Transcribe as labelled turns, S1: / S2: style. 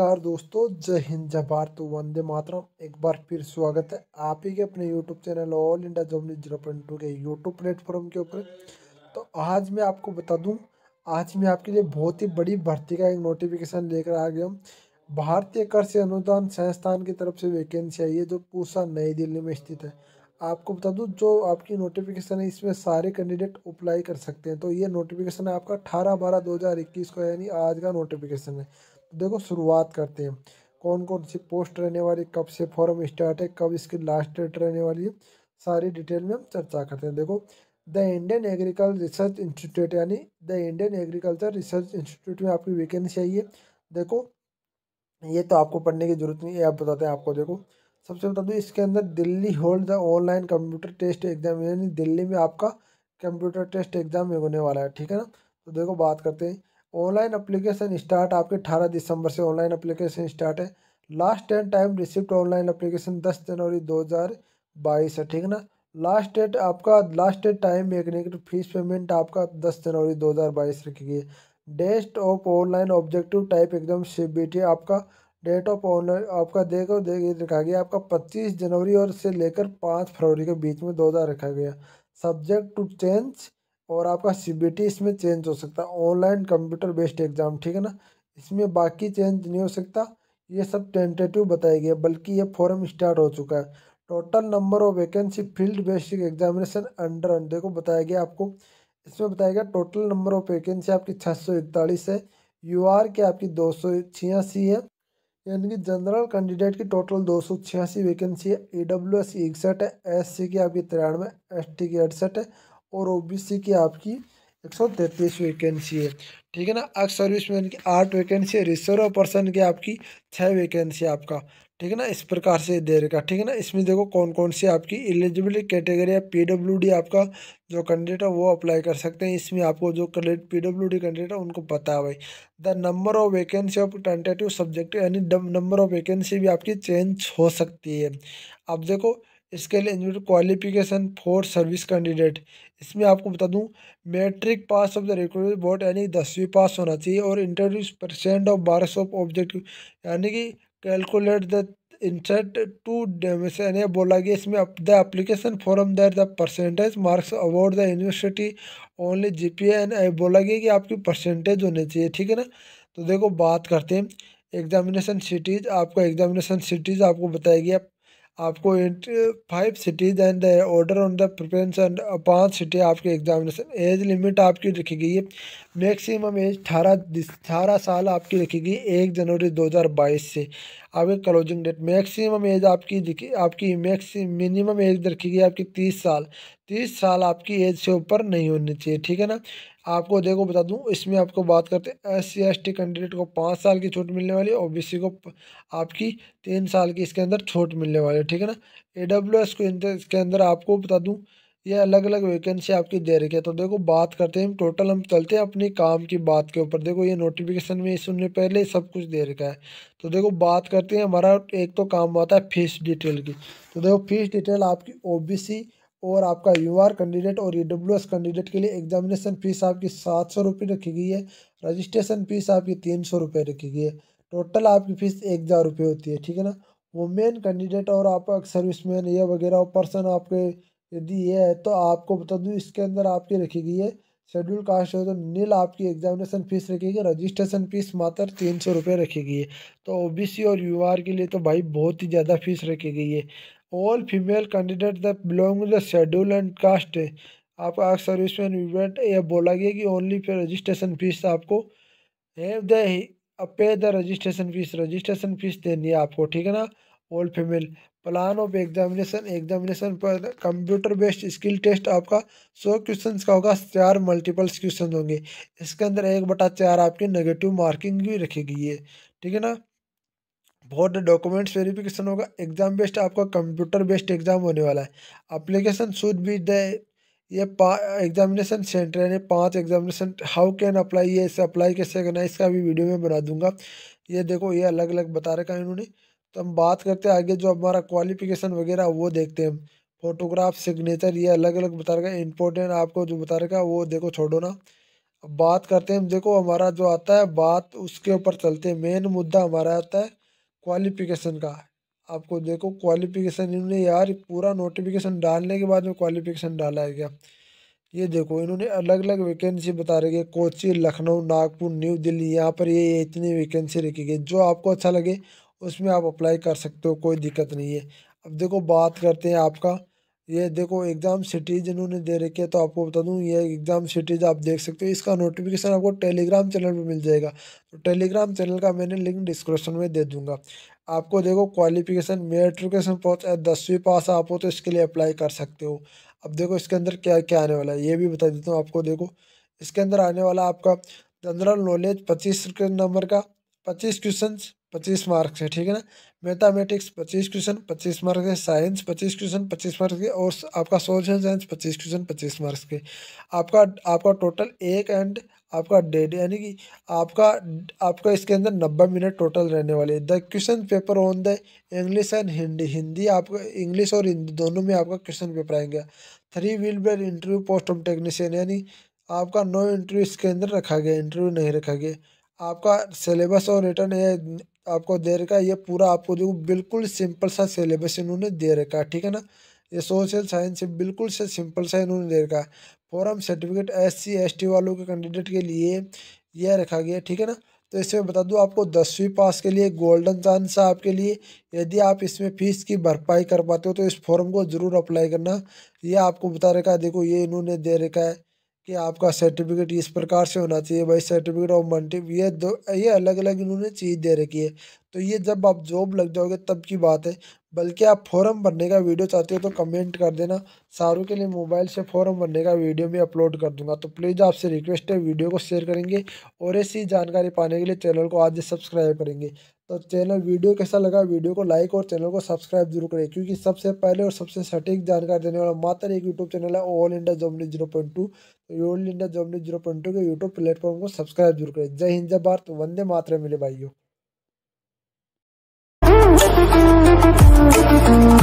S1: नमस्कार दोस्तों जय हिंद जय भारत वंदे मातरम एक बार फिर स्वागत है आप ही के अपने YouTube channel all India job zero point two के यूट्यूब प्लेटफॉर्म के ऊपर तो आज मैं आपको बता दूं आज मैं आपके लिए बहुत ही बड़ी भर्ती का एक नोटिफिकेशन लेकर आ गया हूँ भारतीय कृषि अनुदान संस्थान की तरफ से वैकेंसी आई है जो पूसा नई दिल्ली में स्थित है आपको बता दूँ जो आपकी नोटिफिकेशन है इसमें सारे कैंडिडेट अप्लाई कर सकते हैं तो ये नोटिफिकेशन आपका अठारह बारह दो को यानी आज का नोटिफिकेशन है देखो शुरुआत करते हैं कौन कौन सी पोस्ट रहने वाली कब से फॉर्म स्टार्ट है कब इसकी लास्ट डेट रहने वाली है सारी डिटेल में हम चर्चा करते हैं देखो the Indian agriculture research institute यानी the Indian agriculture research institute में आपकी वैकेंसी आई है देखो ये तो आपको पढ़ने की जरूरत नहीं है आप बताते हैं आपको देखो सबसे बता दूँ इसके अंदर Delhi hold the online computer test exam यानी दिल्ली में आपका कंप्यूटर टेस्ट एग्जाम होने वाला है ठीक है ना तो देखो बात करते हैं ऑनलाइन अप्लीकेशन स्टार्ट आपके अठारह दिसंबर से ऑनलाइन अप्लीकेशन स्टार्ट है last date time receipt online application दस जनवरी दो हज़ार बाईस है ठीक ना लास्ट डेट आपका last date time magnet fees payment आपका दस जनवरी दो हज़ार बाईस रखी गई है डेस्ट ऑफ ऑनलाइन ऑब्जेक्टिव टाइप एकदम से टी आपका डेट ऑफ ऑनलाइन आपका देखो देख रखा गया आपका पच्चीस जनवरी और से लेकर पाँच फरवरी के बीच में दो हज़ार रखा गया सब्जेक्ट टू चेंज और आपका सी इसमें चेंज हो सकता है ऑनलाइन कंप्यूटर बेस्ड एग्ज़ाम ठीक है ना इसमें बाकी चेंज नहीं हो सकता ये सब टेंटेटिव बताया गया बल्कि ये फॉरम स्टार्ट हो चुका है total number of vacancy field based examination under अंडे को बताया गया आपको इसमें बताया गया टोटल नंबर ऑफ वैकेंसी आपकी छः है यू आर की आपकी दो है यानी कि जनरल कैंडिडेट की टोटल दो सौ छियासी वैकेंसी है ई डब्ल्यू एस की इकसठ है एस सी की आपकी तिरानवे एस टी की अड़सठ है और ओबीसी की आपकी एक सौ तैंतीस वैकेंसी है ठीक है ना एक्स सर्विसमैन की आठ वैकेंसी है रिजर्व पर्सन की आपकी छः वैकेंसी आपका ठीक है ना इस प्रकार से दे रखा ठीक है ना इसमें देखो कौन कौन सी आपकी एलिजिबिलिटी कैटेगरी है पीडब्ल्यूडी आपका जो कैंडिडेट है वो अप्लाई कर सकते हैं इसमें आपको जो कैंडिडेट पीडब्ल्यूडी कैंडिडेट है उनको पता है भाई the number of vacancy of tentative subject यानी नंबर ऑफ वैकेंसी भी आपकी चेंज हो सकती है अब देखो scale engineer qualification for service candidate इसमें आपको बता दूं matric pass of the recruit board यानी दसवीं पास होना चाहिए और इंटरव्यू परसेंट ऑफ बारह सौ ऑब्जेक्टिव यानी कि calculate the insert to decimation यानी बोला गया इसमें the application form through the percentage marks award the university only G P N बोला गया कि आपकी परसेंटेज होने चाहिए ठीक है ना तो देखो बात करते हैं एग्जामिनेशन सिटीज़ आपका एग्जामिनेशन सिटीज़ आपको बताया गया आपको five cities and order on the preference and पांच सिटी आपके एग्जामिनेशन एज लिमिट आपकी रखी गई है मैक्सिमम एज अठारह अठारह साल आपकी लिखेगी एक जनवरी 2022 से आपके क्लोजिंग डेट मैक्सिमम एज आपकी आपकी मैक्स मिनिमम एज रखेगी आपकी तीस साल तीस साल आपकी एज से ऊपर नहीं होनी चाहिए ठीक है ना आपको देखो बता दूं इसमें आपको बात करते हैं S C S T candidate को पाँच साल की छूट मिलने वाली है ओ बी सी को आपकी तीन साल की इसके अंदर छूट मिलने वाली है ठीक है ना ए डब्ल्यू एस को इसके अंदर आपको बता दूँ ये अलग अलग वैकेंसी आपकी दे रखी है तो देखो बात करते हैं टोटल हम चलते हैं अपने काम की बात के ऊपर देखो ये नोटिफिकेशन में सुनने पहले ही सब कुछ दे रखा है तो देखो बात करते हैं हमारा एक तो काम आता है फीस डिटेल की तो देखो फीस डिटेल आपकी ओबीसी और आपका यू कैंडिडेट और ई e कैंडिडेट के लिए एग्जामिनेशन फ़ीस आपकी सात सौ रुपये रखी गई है रजिस्ट्रेशन फ़ीस आपकी तीन सौ रुपये रखी गई है टोटल आपकी फ़ीस एक हज़ार रुपये होती है ठीक है ना वो मेन कैंडिडेट और आप मैन या वगैरह पर्सन आपके यदि ये है तो आपको बता दूँ इसके अंदर आपकी रखी गई है शेड्यूल कास्ट है तो नील आपकी एग्जामिनेशन फीस रखी गई रजिस्ट्रेशन फीस मात्र तीन सौ रुपये रखी गई है तो ओबीसी और यूआर के लिए तो भाई बहुत ही ज़्यादा फीस रखी गई है all female candidate the belong the schedule and caste है आपका सर्विस मैन इवेंट यह बोला गया कि ओनली फिर रजिस्ट्रेशन फीस आपको have pay the registration fees registration fees देनी है आपको ठीक है ना all female plan of examination examination पर कंप्यूटर बेस्ड स्किल टेस्ट आपका सौ क्वेश्चन का होगा चार मल्टीपल्स क्वेश्चन होंगे इसके अंदर एक बटा चार आपकी नेगेटिव मार्किंग भी रखी गई है ठीक है ना बहुत डॉक्यूमेंट्स वेरिफिकेशन होगा एग्जाम बेस्ड आपका कंप्यूटर बेस्ड एग्जाम होने वाला है अप्लीकेशन शुड भी द ये एग्जामिनेशन सेंटर यानी पांच एग्जामिनेशन हाउ कैन अप्लाई ये इसे अप्लाई कैसे करना है इसका भी वीडियो में बना दूंगा ये देखो ये अलग अलग बता रखा है इन्होंने तो हम बात करते हैं आगे जो हमारा क्वालिफिकेशन वगैरह वो देखते हैं हम फोटोग्राफ सिग्नेचर ये अलग अलग बता रखा है इंपॉर्टेंट आपको जो बता रखा है वो देखो छोड़ो ना अब बात करते हैं हम देखो हमारा जो आता है बात उसके ऊपर चलते हैं मेन मुद्दा हमारा आता है क्वालिफिकेशन का आपको देखो क्वालिफिकेशन इन्होंने यार पूरा नोटिफिकेशन डालने के बाद में क्वालिफिकेशन डाला है क्या ये देखो इन्होंने अलग अलग वैकेंसी बता रही है कोची लखनऊ नागपुर न्यू दिल्ली यहाँ पर ये इतनी वैकेंसी रखी गई जो आपको अच्छा लगे उसमें आप अप्लाई कर सकते हो कोई दिक्कत नहीं है अब देखो बात करते हैं आपका ये देखो एग्ज़ाम सिटीज़ इन्होंने दे रखी है तो आपको बता दूँ ये एग्ज़ाम सिटीज़ आप देख सकते हो इसका नोटिफिकेशन आपको टेलीग्राम चैनल पर मिल जाएगा तो टेलीग्राम चैनल का मैंने लिंक डिस्क्रिप्शन में दे दूँगा आपको देखो क्वालिफिकेशन मेट्रिकेशन पहुँच दसवीं पास आप हो तो इसके लिए अप्लाई कर सकते हो अब देखो इसके अंदर क्या क्या आने वाला है ये भी बता देता हूँ आपको देखो इसके अंदर आने वाला आपका जनरल नॉलेज पच्चीस नंबर का पच्चीस क्वेश्चन पच्चीस मार्क्स है ठीक है ना मैथामेटिक्स पच्चीस क्वेश्चन पच्चीस मार्क्स के साइंस पच्चीस क्वेश्चन पच्चीस मार्क्स के और आपका सोशल साइंस पच्चीस क्वेश्चन पच्चीस मार्क्स के आपका आपका टोटल एक एंड आपका डेड यानी कि आपका आपका इसके अंदर नब्बे मिनट टोटल रहने वाले the question paper on the English and Hindi Hindi आपका इंग्लिश और हिंदी दोनों में आपका क्वेश्चन पेपर आएंगे there will be interview post of technician यानी आपका नो इंटरव्यू इसके अंदर रखा गया इंटरव्यू नहीं रखा गया आपका सिलेबस और रिटर्न आपको दे रखा है ये पूरा आपको देखो बिल्कुल सिंपल सा सिलेबस इन्होंने दे रखा है ठीक है ना ये सोशल साइंस से बिल्कुल से सिंपल सा इन्होंने दे रखा है form certificate S C S T वालों के कैंडिडेट के लिए यह रखा गया ठीक है ना तो इसमें बता दूँ आपको दसवीं पास के लिए गोल्डन चांस है आपके लिए यदि आप इसमें फ़ीस की भरपाई कर पाते हो तो इस फॉर्म को ज़रूर अप्लाई करना ये आपको बता रखा है देखो ये इन्होंने दे रखा है कि आपका सर्टिफिकेट इस प्रकार से होना चाहिए भाई सर्टिफिकेट ऑफ मंटिव ये दो ये अलग अलग इन्होंने चीज़ दे रखी है तो ये जब आप जॉब लग जाओगे तब की बात है बल्कि आप फॉर्म भरने का वीडियो चाहते हो तो कमेंट कर देना सारों के लिए मोबाइल से फॉर्म भरने का वीडियो मैं अपलोड कर दूंगा तो प्लीज़ आपसे रिक्वेस्ट है वीडियो को शेयर करेंगे और ऐसी जानकारी पाने के लिए चैनल को आज सब्सक्राइब करेंगे तो चैनल वीडियो कैसा लगा वीडियो को लाइक और चैनल को सब्सक्राइब जरूर करें क्योंकि सबसे पहले और सबसे सटीक जानकारी देने वाला मात्र एक यूट्यूब चैनल है all India job news zero point two तो all India job news zero point two के यूट्यूब प्लेटफॉर्म को सब्सक्राइब जरूर करें जय हिंद जय भारत वंदे मातरम मिले भाइयों